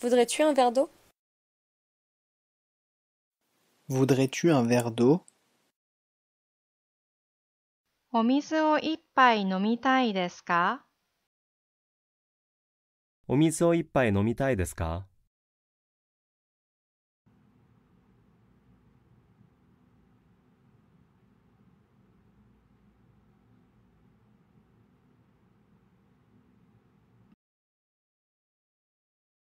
Voudrais-tu un verre d'eau Voudrais-tu un verre d'eau お水を一杯飲みたいですかお水を一杯飲みたいですか